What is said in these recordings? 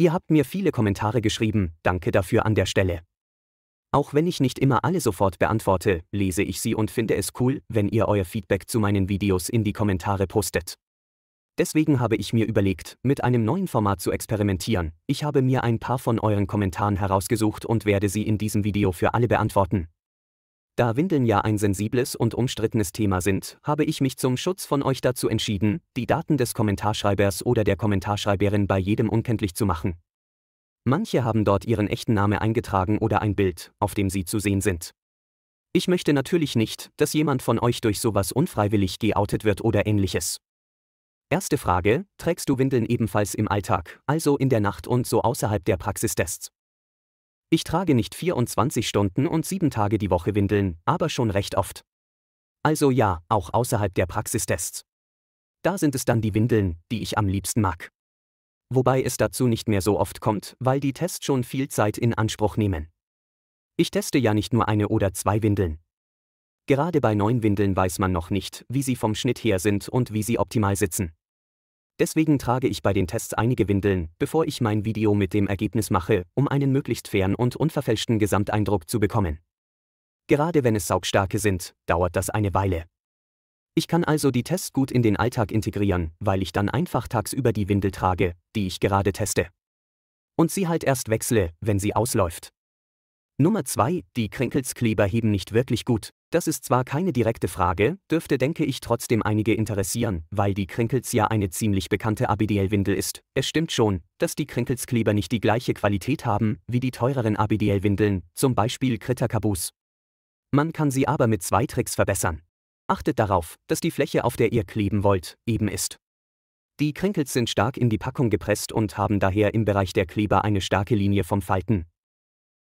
Ihr habt mir viele Kommentare geschrieben, danke dafür an der Stelle. Auch wenn ich nicht immer alle sofort beantworte, lese ich sie und finde es cool, wenn ihr euer Feedback zu meinen Videos in die Kommentare postet. Deswegen habe ich mir überlegt, mit einem neuen Format zu experimentieren. Ich habe mir ein paar von euren Kommentaren herausgesucht und werde sie in diesem Video für alle beantworten. Da Windeln ja ein sensibles und umstrittenes Thema sind, habe ich mich zum Schutz von euch dazu entschieden, die Daten des Kommentarschreibers oder der Kommentarschreiberin bei jedem unkenntlich zu machen. Manche haben dort ihren echten Namen eingetragen oder ein Bild, auf dem sie zu sehen sind. Ich möchte natürlich nicht, dass jemand von euch durch sowas unfreiwillig geoutet wird oder ähnliches. Erste Frage, trägst du Windeln ebenfalls im Alltag, also in der Nacht und so außerhalb der Praxistests? Ich trage nicht 24 Stunden und 7 Tage die Woche Windeln, aber schon recht oft. Also ja, auch außerhalb der Praxistests. Da sind es dann die Windeln, die ich am liebsten mag. Wobei es dazu nicht mehr so oft kommt, weil die Tests schon viel Zeit in Anspruch nehmen. Ich teste ja nicht nur eine oder zwei Windeln. Gerade bei neun Windeln weiß man noch nicht, wie sie vom Schnitt her sind und wie sie optimal sitzen. Deswegen trage ich bei den Tests einige Windeln, bevor ich mein Video mit dem Ergebnis mache, um einen möglichst fairen und unverfälschten Gesamteindruck zu bekommen. Gerade wenn es Saugstarke sind, dauert das eine Weile. Ich kann also die Tests gut in den Alltag integrieren, weil ich dann einfach tagsüber die Windel trage, die ich gerade teste. Und sie halt erst wechsle, wenn sie ausläuft. Nummer 2, die Krinkelskleber heben nicht wirklich gut. Das ist zwar keine direkte Frage, dürfte denke ich trotzdem einige interessieren, weil die Krinkels ja eine ziemlich bekannte ABDL-Windel ist. Es stimmt schon, dass die Krinkelskleber nicht die gleiche Qualität haben, wie die teureren ABDL-Windeln, zum Beispiel Kritterkabus. Man kann sie aber mit zwei Tricks verbessern. Achtet darauf, dass die Fläche, auf der ihr kleben wollt, eben ist. Die Krinkels sind stark in die Packung gepresst und haben daher im Bereich der Kleber eine starke Linie vom Falten,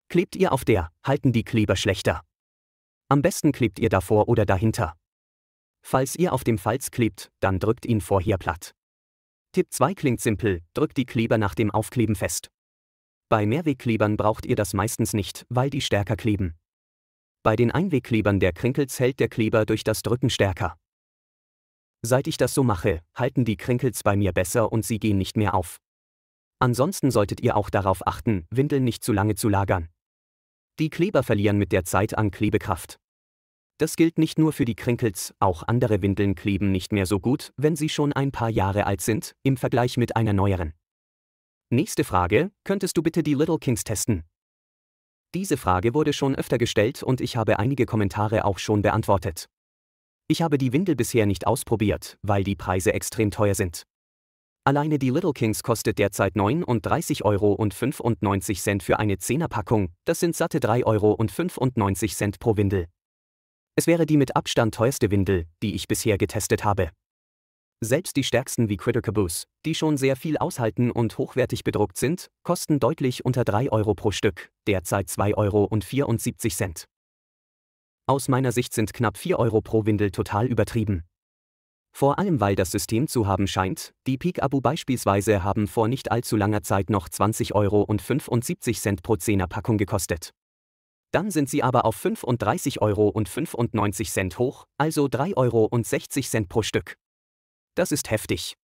Klebt ihr auf der, halten die Kleber schlechter. Am besten klebt ihr davor oder dahinter. Falls ihr auf dem Falz klebt, dann drückt ihn vorher platt. Tipp 2 klingt simpel, drückt die Kleber nach dem Aufkleben fest. Bei Mehrwegklebern braucht ihr das meistens nicht, weil die stärker kleben. Bei den Einwegklebern der Krinkels hält der Kleber durch das Drücken stärker. Seit ich das so mache, halten die Krinkels bei mir besser und sie gehen nicht mehr auf. Ansonsten solltet ihr auch darauf achten, Windeln nicht zu lange zu lagern. Die Kleber verlieren mit der Zeit an Klebekraft. Das gilt nicht nur für die Crinkles, auch andere Windeln kleben nicht mehr so gut, wenn sie schon ein paar Jahre alt sind, im Vergleich mit einer neueren. Nächste Frage, könntest du bitte die Little Kings testen? Diese Frage wurde schon öfter gestellt und ich habe einige Kommentare auch schon beantwortet. Ich habe die Windel bisher nicht ausprobiert, weil die Preise extrem teuer sind. Alleine die Little Kings kostet derzeit 39,95 Euro für eine 10er-Packung, das sind satte 3,95 Euro pro Windel. Es wäre die mit Abstand teuerste Windel, die ich bisher getestet habe. Selbst die stärksten wie Critter Caboose, die schon sehr viel aushalten und hochwertig bedruckt sind, kosten deutlich unter 3 Euro pro Stück, derzeit 2,74 Euro. Aus meiner Sicht sind knapp 4 Euro pro Windel total übertrieben vor allem weil das System zu haben scheint, die Peak Abu beispielsweise haben vor nicht allzu langer Zeit noch 20,75 Euro pro 10er Packung gekostet. Dann sind sie aber auf 35,95 Euro hoch, also 3,60 Euro pro Stück. Das ist heftig.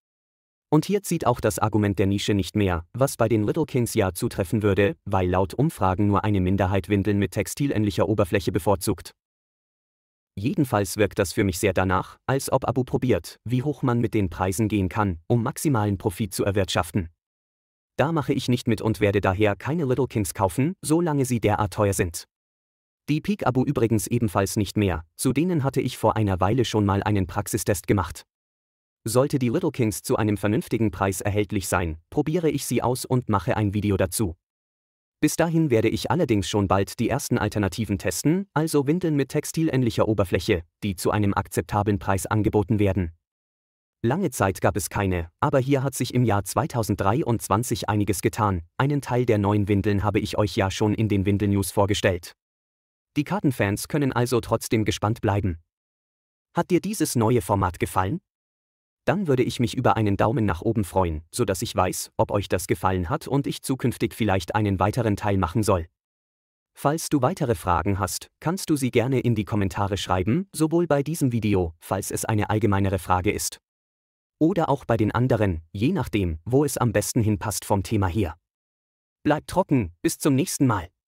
Und hier zieht auch das Argument der Nische nicht mehr, was bei den Little Kings ja zutreffen würde, weil laut Umfragen nur eine Minderheit Windeln mit textilähnlicher Oberfläche bevorzugt. Jedenfalls wirkt das für mich sehr danach, als ob Abu probiert, wie hoch man mit den Preisen gehen kann, um maximalen Profit zu erwirtschaften. Da mache ich nicht mit und werde daher keine Little Kings kaufen, solange sie derart teuer sind. Die Peak Abu übrigens ebenfalls nicht mehr, zu denen hatte ich vor einer Weile schon mal einen Praxistest gemacht. Sollte die Little Kings zu einem vernünftigen Preis erhältlich sein, probiere ich sie aus und mache ein Video dazu. Bis dahin werde ich allerdings schon bald die ersten Alternativen testen, also Windeln mit textilähnlicher Oberfläche, die zu einem akzeptablen Preis angeboten werden. Lange Zeit gab es keine, aber hier hat sich im Jahr 2023 einiges getan. Einen Teil der neuen Windeln habe ich euch ja schon in den Windel-News vorgestellt. Die Kartenfans können also trotzdem gespannt bleiben. Hat dir dieses neue Format gefallen? dann würde ich mich über einen Daumen nach oben freuen, sodass ich weiß, ob euch das gefallen hat und ich zukünftig vielleicht einen weiteren Teil machen soll. Falls du weitere Fragen hast, kannst du sie gerne in die Kommentare schreiben, sowohl bei diesem Video, falls es eine allgemeinere Frage ist. Oder auch bei den anderen, je nachdem, wo es am besten hinpasst vom Thema her. Bleibt trocken, bis zum nächsten Mal.